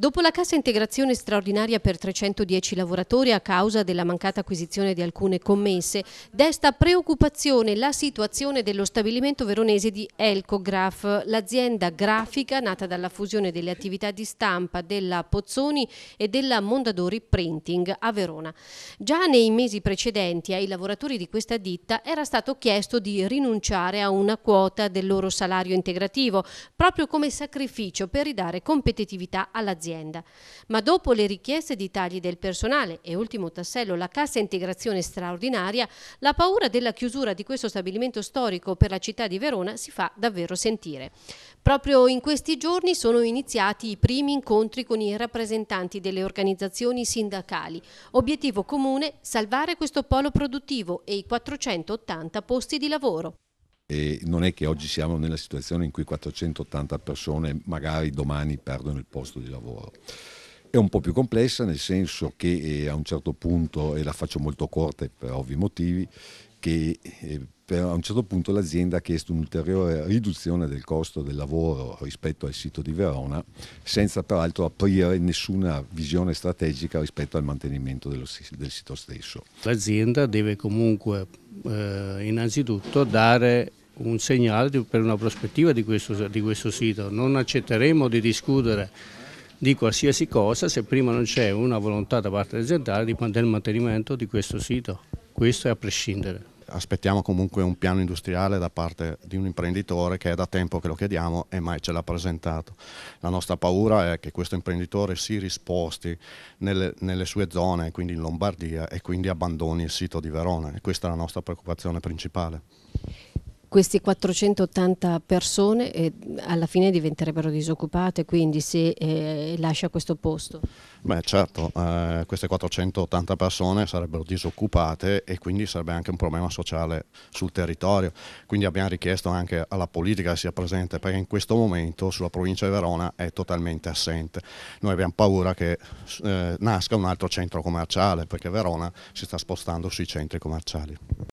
Dopo la cassa integrazione straordinaria per 310 lavoratori a causa della mancata acquisizione di alcune commesse, desta preoccupazione la situazione dello stabilimento veronese di Elcograf, l'azienda grafica nata dalla fusione delle attività di stampa della Pozzoni e della Mondadori Printing a Verona. Già nei mesi precedenti ai lavoratori di questa ditta era stato chiesto di rinunciare a una quota del loro salario integrativo, proprio come sacrificio per ridare competitività all'azienda dell'azienda. Ma dopo le richieste di tagli del personale e ultimo tassello la cassa integrazione straordinaria, la paura della chiusura di questo stabilimento storico per la città di Verona si fa davvero sentire. Proprio in questi giorni sono iniziati i primi incontri con i rappresentanti delle organizzazioni sindacali. Obiettivo comune salvare questo polo produttivo e i 480 posti di lavoro. E non è che oggi siamo nella situazione in cui 480 persone magari domani perdono il posto di lavoro. È un po' più complessa nel senso che eh, a un certo punto, e la faccio molto corta per ovvi motivi, che eh, a un certo punto l'azienda ha chiesto un'ulteriore riduzione del costo del lavoro rispetto al sito di Verona, senza peraltro aprire nessuna visione strategica rispetto al mantenimento dello, del sito stesso. L'azienda deve comunque eh, innanzitutto dare un segnale di, per una prospettiva di questo, di questo sito. Non accetteremo di discutere di qualsiasi cosa se prima non c'è una volontà da parte aziendale del mantenimento di questo sito. Questo è a prescindere aspettiamo comunque un piano industriale da parte di un imprenditore che è da tempo che lo chiediamo e mai ce l'ha presentato. La nostra paura è che questo imprenditore si risposti nelle, nelle, sue zone, quindi in Lombardia, e quindi abbandoni il sito di Verona. E questa è la nostra preoccupazione principale queste 480 persone eh, alla fine diventerebbero disoccupate, quindi se eh, lascia questo posto? Beh certo, eh, queste 480 persone sarebbero disoccupate e quindi sarebbe anche un problema sociale sul territorio, quindi abbiamo richiesto anche alla politica che sia presente perché in questo momento sulla provincia di Verona è totalmente assente. Noi abbiamo paura che eh, nasca un altro centro commerciale perché Verona si sta spostando sui centri commerciali.